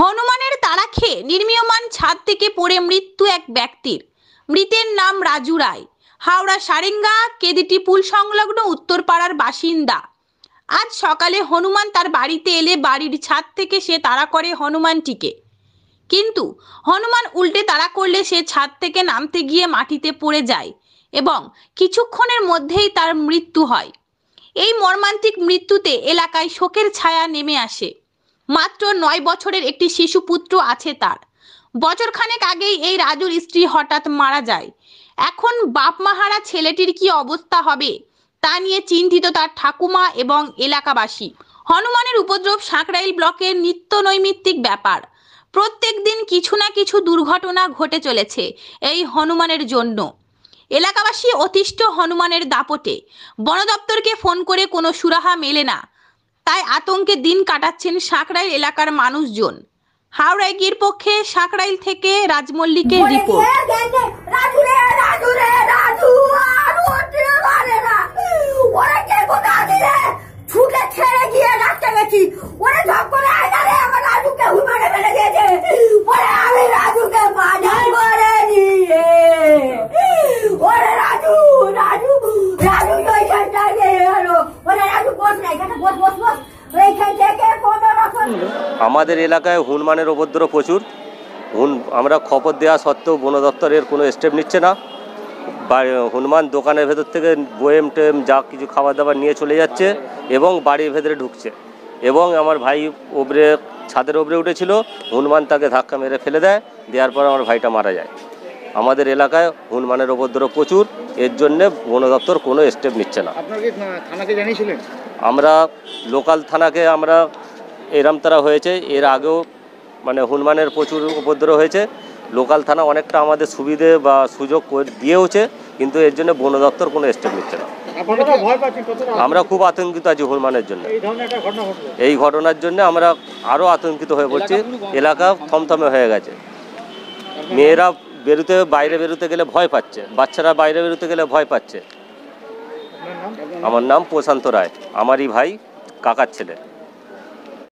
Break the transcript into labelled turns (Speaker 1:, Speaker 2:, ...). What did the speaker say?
Speaker 1: হনুমানের তাড়া খেয়ে নির্মীয়মান ছাদ থেকে পড়ে মৃত্যু এক ব্যক্তির মৃতের নাম রাজু রায় হাওড়া সারেঙ্গা কেদিটি পুল সংলগ্ন উত্তরপাড়ার বাসিন্দা আজ সকালে হনুমান তার বাড়িতে এলে বাড়ির ছাদ থেকে সে তাড়া করে হনুমানটিকে কিন্তু হনুমান উল্টে তাড়া করলে সে ছাদ থেকে নামতে গিয়ে মাটিতে পড়ে যায় এবং কিছুক্ষণের মধ্যেই তার মৃত্যু হয় এই মর্মান্তিক মৃত্যুতে এলাকায় শোকের ছায়া নেমে আসে মাত্র নয় বছরের একটি শিশু পুত্র আছে তার বছর খানেক আগেই এই রাজুর স্ত্রী হঠাৎ মারা যায় এখন বাপমাহারা ছেলেটির কি অবস্থা হবে তা নিয়ে চিন্তিত তার ঠাকুমা এবং এলাকাবাসী হনুমানের উপদ্রব সাঁকরাইল ব্লকের নিত্য নৈমিত্তিক ব্যাপার প্রত্যেক দিন কিছু না কিছু দুর্ঘটনা ঘটে চলেছে এই হনুমানের জন্য এলাকাবাসী অতিষ্ঠ হনুমানের দাপটে বন দপ্তরকে ফোন করে কোনো সুরাহা মেলে না তাই আতঙ্কে দিন কাটাচ্ছেন সাঁকরাইল এলাকার মানুষজন হাওড়ায় গির পক্ষে সাঁকরাইল থেকে রাজমল্লিকের রিপোর্ট
Speaker 2: আমাদের এলাকায় হুনমানের উপদ্রব প্রচুর হুন আমরা খবর দেওয়া সত্ত্বেও বন দপ্তরের কোনো স্টেপ নিচ্ছে না হনুমান দোকানের ভেতর থেকে বয়েম টোয়েম যা কিছু খাবার দাবার নিয়ে চলে যাচ্ছে এবং বাড়ির ভেতরে ঢুকছে এবং আমার ভাই ওবরে ছাদের ওবরে উঠেছিল হনুমান তাকে ধাক্কা মেরে ফেলে দেয় দেওয়ার পর আমার ভাইটা মারা যায় আমাদের এলাকায় হনুমানের উপদ্রব প্রচুর এর জন্যে বন দপ্তর কোনো স্টেপ নিচ্ছে না আমরা লোকাল থানাকে আমরা এরম তারা হয়েছে এর আগেও মানে হনুমানের প্রচুর উপদ্রব হয়েছে লোকাল থানা অনেকটা আমাদের সুবিধে বা সুযোগ দিয়েওছে কিন্তু এর জন্য বন দপ্তর কোনো স্টেপ নিচ্ছে না আমরা খুব আতঙ্কিত আছি হনুমানের জন্য এই ঘটনার জন্য আমরা আরও আতঙ্কিত হয়ে পড়ছি এলাকা থমথমে হয়ে গেছে মেয়েরা বেরোতে বাইরে বেরোতে গেলে ভয় পাচ্ছে বাচ্চারা বাইরে বেরোতে গেলে ভয় পাচ্ছে আমার নাম প্রশান্ত রায় আমারই ভাই কাকার ছেলে